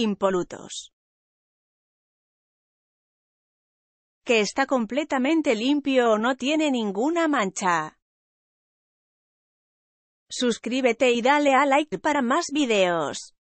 impolutos. Que está completamente limpio o no tiene ninguna mancha. Suscríbete y dale a like para más videos.